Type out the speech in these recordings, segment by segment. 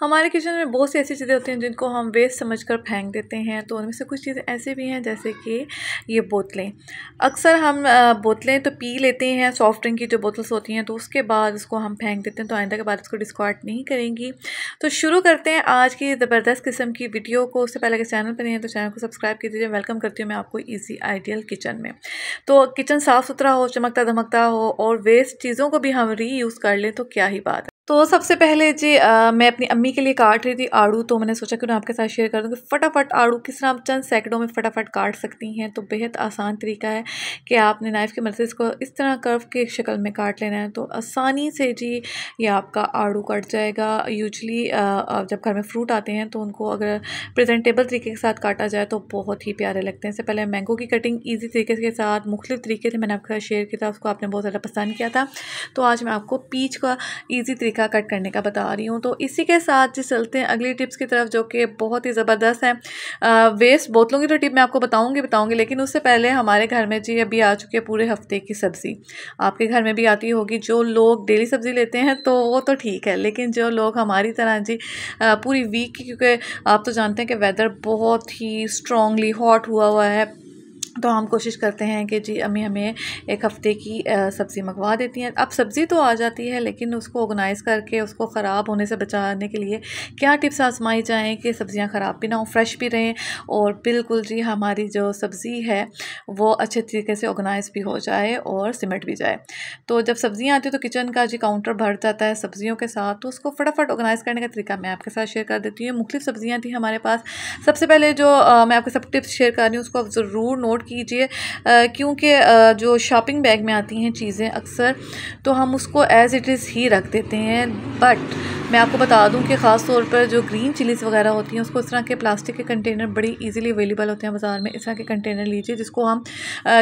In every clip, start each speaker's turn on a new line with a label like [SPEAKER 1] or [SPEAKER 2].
[SPEAKER 1] हमारे किचन में बहुत सी ऐसी चीज़ें होती हैं जिनको हम वेस्ट समझ कर फेंक देते हैं तो उनमें से कुछ चीज़ें ऐसी भी हैं जैसे कि ये बोतलें अक्सर हम बोतलें तो पी लेते हैं सॉफ्ट ड्रिंक की जो बोतल्स होती हैं तो उसके बाद उसको हम फेंक देते हैं तो आइंदा के बाद उसको डिस्कॉर्ट नहीं करेंगी तो शुरू करते हैं आज की ज़बरदस्त किस्म की वीडियो को उससे पहले अगर चैनल पर नहीं है तो चैनल को सब्सक्राइब दीजिए वेलकम करती हूँ मैं आपको ईजी आइडियल किचन में तो किचन साफ़ सुथरा हो चमकता धमकता हो और वेस्ट चीज़ों को भी हम री कर लें तो क्या ही बात है तो सबसे पहले जी आ, मैं अपनी अम्मी के लिए काट रही थी आड़ू तो मैंने सोचा कि मैं आपके साथ शेयर कर दूँ कि फटाफट आड़ू किस तरह आप चंद सेकंडों में फटाफट काट सकती हैं तो बेहद आसान तरीका है कि आपने नाइफ़ की मदद से इसको इस तरह कर्व की शक्ल में काट लेना है तो आसानी से जी ये आपका आड़ू कट जाएगा यूजली जब घर में फ्रूट आते हैं तो उनको अगर प्रजेंटेबल तरीके के साथ काटा जाए तो बहुत ही प्यारे लगते हैं इससे पहले मैंगो की कटिंग ईजी तरीके के साथ मुख्तु तरीके से मैंने आपके साथ शेयर किया था उसको आपने बहुत ज़्यादा पसंद किया था तो आज मैं आपको पीच का ईजी तरीके का कट करने का बता रही हूँ तो इसी के साथ जिस चलते हैं अगली टिप्स की तरफ जो कि बहुत ही ज़बरदस्त है वेस्ट बोतलों की तो टिप मैं आपको बताऊँगी बताऊँगी लेकिन उससे पहले हमारे घर में जी अभी आ चुकी है पूरे हफ्ते की सब्ज़ी आपके घर में भी आती होगी जो लोग डेली सब्ज़ी लेते हैं तो वो तो ठीक है लेकिन जो लोग हमारी तरह जी पूरी वीक की क्योंकि आप तो जानते हैं कि वेदर बहुत ही स्ट्रॉन्गली हॉट हुआ हुआ है तो हम कोशिश करते हैं कि जी अम्मी हमें एक हफ़्ते की सब्ज़ी मंगवा देती हैं अब सब्ज़ी तो आ जाती है लेकिन उसको ऑर्गेनाइज़ करके उसको ख़राब होने से बचाने के लिए क्या टिप्स आजमाई जाएँ कि सब्ज़ियाँ ख़राब भी ना हो फ्रेश भी रहें और बिल्कुल जी हमारी जो सब्ज़ी है वो अच्छे तरीके से ऑर्गेनाइज़ भी हो जाए और सिमट भी जाए तो जब सब्ज़ियाँ आती हैं तो किचन का जी काउंटर भर जाता है सब्ज़ियों के साथ तो उसको फटाफट ऑर्गेनाइज़ करने का तरीका मैं आपके साथ शेयर कर देती हूँ मुख्तु सब्ज़ियाँ थी हमारे पास सबसे पहले जो मैं आपके सब टिप्स शेयर कर रही हूँ उसको आप ज़रूर नोट कीजिए क्योंकि जो शॉपिंग बैग में आती हैं चीज़ें अक्सर तो हम उसको एज़ इट इज़ ही रख देते हैं बट मैं आपको बता दूं कि ख़ास तौर पर जो ग्रीन चिलीज़ वगैरह होती हैं उसको इस तरह के प्लास्टिक के कंटेनर बड़ी इजीली अवेलेबल होते हैं बाज़ार में इस तरह के कंटेनर लीजिए जिसको हम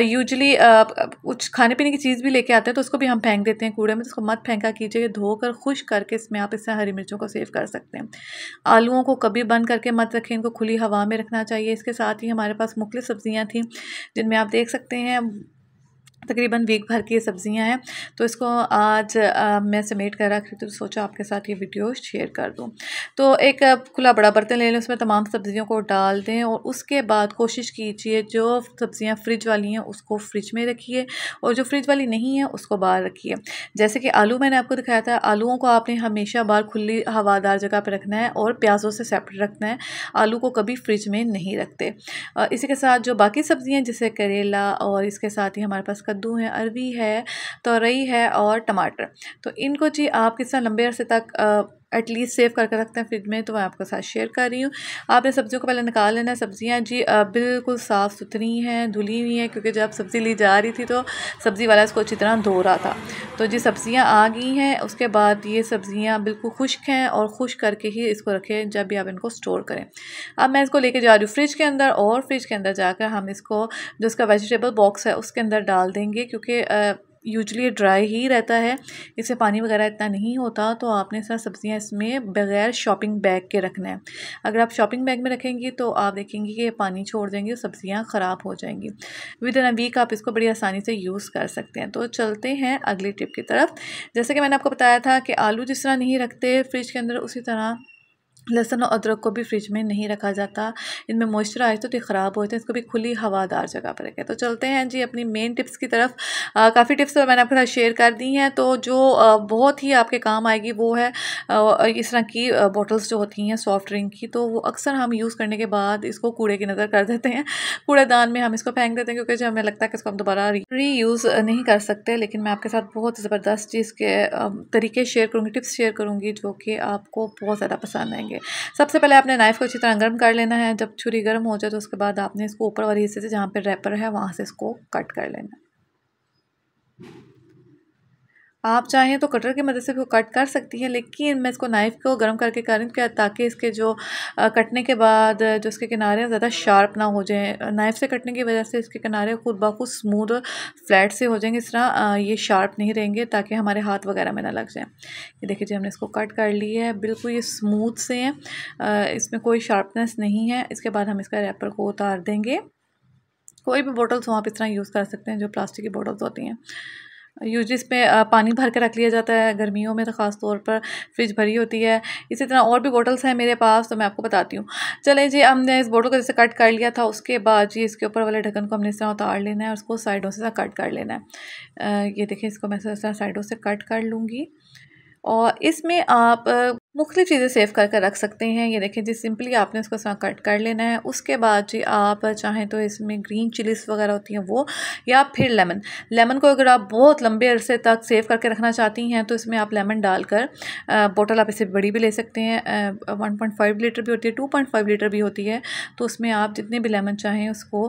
[SPEAKER 1] यूजली कुछ खाने पीने की चीज़ भी लेके आते हैं तो उसको भी हम फेंक देते हैं कूड़े में उसको मत फेंका कीजिए धोकर खुश करके इसमें आप इस तरह हरी मिर्चों को सेव कर सकते हैं आलुओं को कभी बंद करके मत रखें इनको खुली हवा में रखना चाहिए इसके साथ ही हमारे पास मुख्तु सब्ज़ियाँ थी जिनमें आप देख सकते हैं तकरीबन वीक भर की सब्ज़ियां हैं तो इसको आज आ, मैं समेट कर रख रही थी तो सोचा आपके साथ ये वीडियो शेयर कर दूं तो एक खुला बड़ा बर्तन ले लें उसमें तमाम सब्ज़ियों को डाल दें और उसके बाद कोशिश कीजिए जो सब्ज़ियाँ फ्रिज वाली हैं उसको फ्रिज में रखिए और जो फ्रिज वाली नहीं है उसको बाहर रखिए जैसे कि आलू मैंने आपको दिखाया था आलूओं को आपने हमेशा बाहर खुली हवादार जगह पर रखना है और प्याज़ों से सेपरेट रखना है आलू को कभी फ्रिज में नहीं रखते इसी के साथ जो बाकी सब्ज़ियाँ जैसे करेला और इसके साथ ही हमारे पास कद्दू है अरबी है तोरई है और टमाटर तो इनको जी आप किस तरह लंबे अरसे तक एटलीस्ट सेव करके रखते हैं फ्रिज में तो मैं आपके साथ शेयर कर रही हूँ आपने सब्ज़ियों को पहले निकाल लेना है सब्ज़ियाँ जी बिल्कुल साफ़ सुथरी हैं धुली हुई हैं क्योंकि जब सब्ज़ी ली जा रही थी तो सब्ज़ी वाला इसको अच्छी तरह धो रहा था तो जी सब्ज़ियाँ आ गई हैं उसके बाद ये सब्ज़ियाँ बिल्कुल खुश्क हैं और खुश करके ही इसको रखें जब भी आप इनको स्टोर करें अब मैं इसको लेके जा रही हूँ फ्रिज के अंदर और फ्रिज के अंदर जाकर हम इसको जो इसका वेजिटेबल बॉक्स है उसके अंदर डाल देंगे क्योंकि यूजली ड्राई ही रहता है इससे पानी वगैरह इतना नहीं होता तो आपने सर सब्ज़ियाँ इसमें बगैर शॉपिंग बैग के रखना है अगर आप शॉपिंग बैग में रखेंगी तो आप देखेंगी कि पानी छोड़ देंगे सब्ज़ियाँ ख़राब हो जाएंगी विद इन अ वीक आप इसको बड़ी आसानी से यूज़ कर सकते हैं तो चलते हैं अगली टिप की तरफ जैसे कि मैंने आपको बताया था कि आलू जिस तरह नहीं रखते फ्रिज के अंदर उसी तरह लहसुन और अदरक को भी फ्रिज में नहीं रखा जाता इनमें मॉइस्चर आए तो, ख़राब होते हैं इसको भी खुली हवादार जगह पर रखें तो चलते हैं जी अपनी मेन टिप्स की तरफ काफ़ी टिप्स तो मैंने आपके साथ शेयर कर दी हैं तो जो आ, बहुत ही आपके काम आएगी वो है आ, इस तरह की बॉटल्स जो होती हैं सॉफ्ट ड्रिंक की तो वो अक्सर हम यूज़ करने के बाद इसको कूड़े की नज़र कर देते हैं कूड़ेदान में हम इसको फेंक देते हैं क्योंकि जो हमें लगता है कि इसको हम दोबारा री यूज़ नहीं कर सकते लेकिन मैं आपके साथ बहुत ज़बरदस्त चीज़ के तरीके शेयर करूँगी टिप्स शेयर करूँगी जो कि आपको बहुत ज़्यादा पसंद आएंगे करेंगे सबसे पहले आपने नाइफ़ को अच्छी तरह गर्म कर लेना है जब छुरी गर्म हो जाए तो उसके बाद आपने इसको ऊपर वाले हिस्से से जहाँ पर रैपर है वहाँ से इसको कट कर लेना आप चाहें तो कटर की मदद से इसको कट कर सकती है लेकिन मैं इसको नाइफ़ को गर्म करके कर रही हूँ ताकि इसके जो कटने के बाद जो इसके किनारे ज़्यादा शार्प ना हो जाएँ नाइफ़ से कटने की वजह से इसके किनारे खुद बाखुद स्मूद फ्लैट से हो जाएंगे इस तरह ये शार्प नहीं रहेंगे ताकि हमारे हाथ वगैरह में ना लग जाए ये देखिए जी हमने इसको कट कर लिया है बिल्कुल ये स्मूथ से हैं इसमें कोई शार्पनेस नहीं है इसके बाद हम इसका रैपर को उतार देंगे कोई भी बॉटल्स हो आप इस तरह यूज़ कर सकते हैं जो प्लास्टिक की बॉटल्स होती हैं यूजली इसमें पानी भर के रख लिया जाता है गर्मियों में तो ख़ास तौर पर फ्रिज भरी होती है इसी तरह और भी बोटल्स हैं मेरे पास तो मैं आपको बताती हूँ चले जी हमने इस बोटल को जैसे कट कर लिया था उसके बाद जी इसके ऊपर वाले ढक्कन को हमने इस तरह उतार लेना है और उसको साइडों से कट कर लेना है ये देखिए इसको मैं इस तरह साइडों से कट कर लूँगी और इसमें आप मुख्तु चीज़ें सेव कर कर रख सकते हैं ये देखें जी सिंपली आपने उसको कट कर लेना है उसके बाद जी आप चाहें तो इसमें ग्रीन चिलीस वगैरह होती हैं वो या फिर लेमन लेमन को अगर आप बहुत लंबे अरसे तक सेव करके रखना चाहती हैं तो इसमें आप लेमन डालकर बोतल आप इसे बड़ी भी ले सकते हैं वन पॉइंट फाइव लीटर भी होती है टू पॉइंट फाइव लीटर भी होती है तो उसमें आप जितने भी लेमन चाहें उसको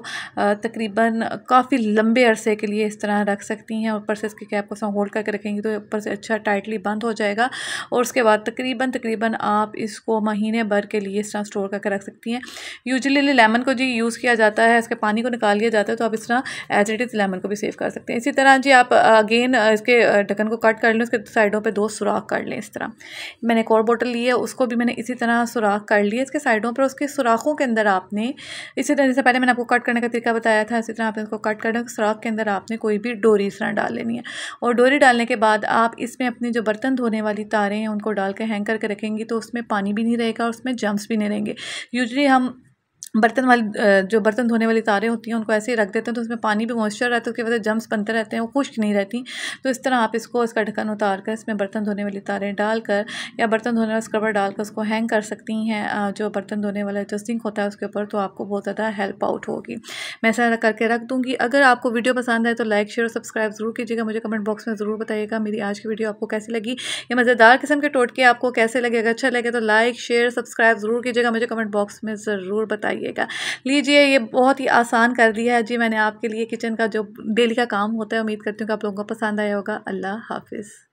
[SPEAKER 1] तकरीबन काफ़ी लंबे अरसे के लिए इस तरह रख सकती हैं ऊपर से इसके कैप को होल्ड करके रखेंगी तो ऊपर से अच्छा टाइटली बंद हो जाएगा और उसके बाद तकरीबन तकरीबन आप इसको महीने भर के लिए इस तरह स्टोर करके रख सकती हैं यूजली लेमन को जी यूज़ किया जाता है इसके पानी को निकाल लिया जाता है तो आप इस तरह एज इट इज़ लेमन को भी सेव कर सकते हैं इसी तरह जी आप अगेन इसके ढक्कन को कट कर लें उसके साइडों पर दो सुराख कर लें इस तरह मैंने एक और बोटल ली है उसको भी मैंने इसी तरह सुराख कर लिया इसके साइडों पर उसके सुराखों के अंदर आपने इसी तरह जैसे पहले मैंने आपको कट करने का तरीका बताया था इसी तरह आपने उसको कट करना सुराख के अंदर आपने कोई भी डोरी इस तरह डाल लेनी है और डोरी डालने के बाद आप इसमें अपने जो बर्तन धोने वाली तारें हैं उनको डाल के हैंग करके के रखेंगी तो उसमें पानी भी नहीं रहेगा और उसमें जम्स भी नहीं रहेंगे यूजली हम बर्तन वाले जो बर्तन धोने वाली तारें होती हैं उनको ऐसे ही रख देते हैं तो उसमें पानी भी मॉइस्चर रहता है उसकी वजह से जम्स बनते रहते हैं वो खुश्क नहीं रहती तो इस तरह आप इसको उसका ढक्कन उतार कर इसमें बर्तन धोने वाली तारें डालकर या बर्तन धोने वाला स्क्रबर डालकर उसको हैंग कर सकती हैं जो बर्तन धोने वाला जो सिंक होता है उसके ऊपर तो आपको बहुत ज़्यादा हेल्प आउट होगी मैं ऐसा करके रख दूँगी अगर आपको वीडियो पसंद आए तो लाइक शेयर और सब्सक्राइब ज़रूर कीजिएगा मुझे कमेंट बॉक्स में ज़रूर बताइएगा मेरी आज की वीडियो आपको कैसी लगी या मज़ेदार किस्म के टोटके आपको कैसे लगे अगर अच्छा लगे तो लाइक शेयर सब्सक्राइब ज़रूर कीजिएगा मुझे कमेंट बॉक्स में ज़रूर बताइए आइएगा लीजिए ये बहुत ही आसान कर दिया है जी मैंने आपके लिए किचन का जो डेली का काम होता है उम्मीद करती हूँ कि आप लोगों को पसंद आया होगा अल्लाह हाफिज़